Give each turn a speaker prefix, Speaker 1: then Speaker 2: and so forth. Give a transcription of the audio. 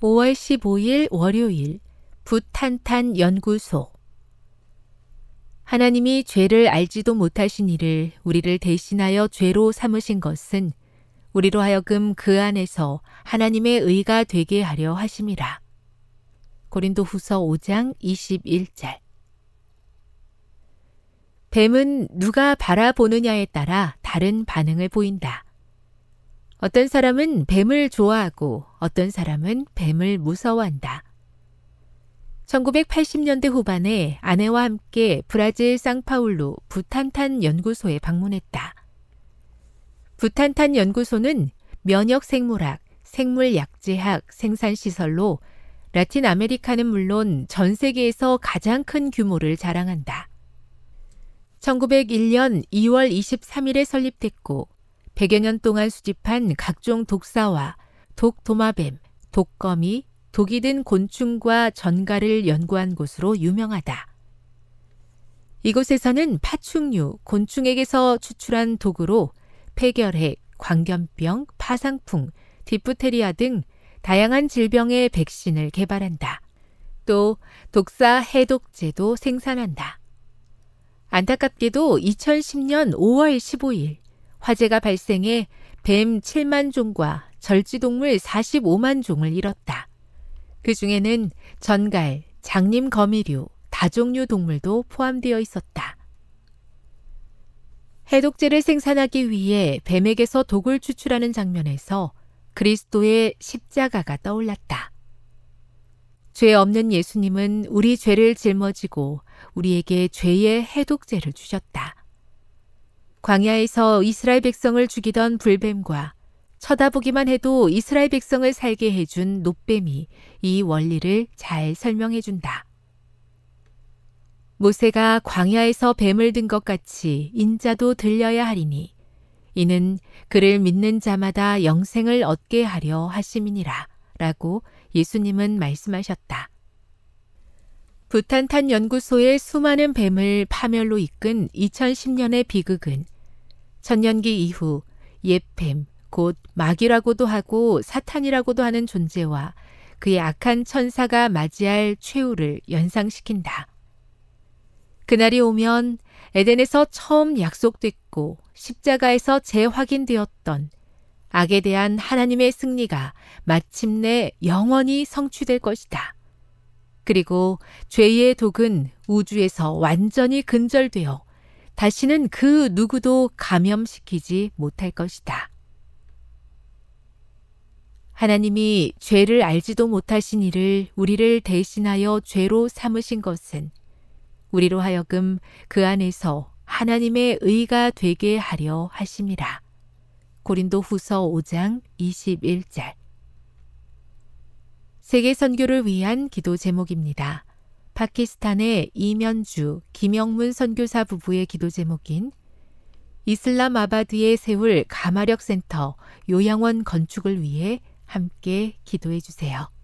Speaker 1: 5월 15일 월요일 부탄탄 연구소 하나님이 죄를 알지도 못하신 이를 우리를 대신하여 죄로 삼으신 것은 우리로 하여금 그 안에서 하나님의 의가 되게 하려 하심이라. 고린도 후서 5장 21절. 뱀은 누가 바라보느냐에 따라 다른 반응을 보인다. 어떤 사람은 뱀을 좋아하고 어떤 사람은 뱀을 무서워한다. 1980년대 후반에 아내와 함께 브라질 상파울루 부탄탄 연구소에 방문했다. 부탄탄 연구소는 면역 생물학, 생물 약제학 생산 시설로 라틴 아메리카는 물론 전 세계에서 가장 큰 규모를 자랑한다. 1901년 2월 23일에 설립됐고 100여 년 동안 수집한 각종 독사와 독도마뱀, 독거미, 독이 든 곤충과 전갈을 연구한 곳으로 유명하다. 이곳에서는 파충류, 곤충에게서 추출한 독으로 폐결핵, 광견병, 파상풍, 디프테리아 등 다양한 질병의 백신을 개발한다. 또 독사 해독제도 생산한다. 안타깝게도 2010년 5월 15일 화재가 발생해 뱀 7만 종과 절지동물 45만 종을 잃었다. 그 중에는 전갈, 장님 거미류, 다종류 동물도 포함되어 있었다. 해독제를 생산하기 위해 뱀에게서 독을 추출하는 장면에서 그리스도의 십자가가 떠올랐다. 죄 없는 예수님은 우리 죄를 짊어지고 우리에게 죄의 해독제를 주셨다. 광야에서 이스라엘 백성을 죽이던 불뱀과 쳐다보기만 해도 이스라엘 백성을 살게 해준 노뱀이 이 원리를 잘 설명해 준다. 모세가 광야에서 뱀을 든 것 같이 인자도 들려야 하리니 이는 그를 믿는 자마다 영생을 얻게 하려 하심이니라 라고 예수님은 말씀하셨다. 부탄탄 연구소의 수많은 뱀을 파멸로 이끈 2010년의 비극은 전년기 이후 예팸, 곧 마귀라고도 하고 사탄이라고도 하는 존재와 그의 악한 천사가 맞이할 최후를 연상시킨다. 그날이 오면 에덴에서 처음 약속됐고 십자가에서 재확인되었던 악에 대한 하나님의 승리가 마침내 영원히 성취될 것이다. 그리고 죄의 독은 우주에서 완전히 근절되어 다시는 그 누구도 감염시키지 못할 것이다. 하나님이 죄를 알지도 못하신 이를 우리를 대신하여 죄로 삼으신 것은 우리로 하여금 그 안에서 하나님의 의가 되게 하려 하심이라. 고린도 후서 5장 21절. 세계 선교를 위한 기도 제목입니다. 파키스탄의 이면주, 김영문 선교사 부부의 기도 제목인 이슬람 아바드에 세울 가마력 센터 요양원 건축을 위해 함께 기도해 주세요.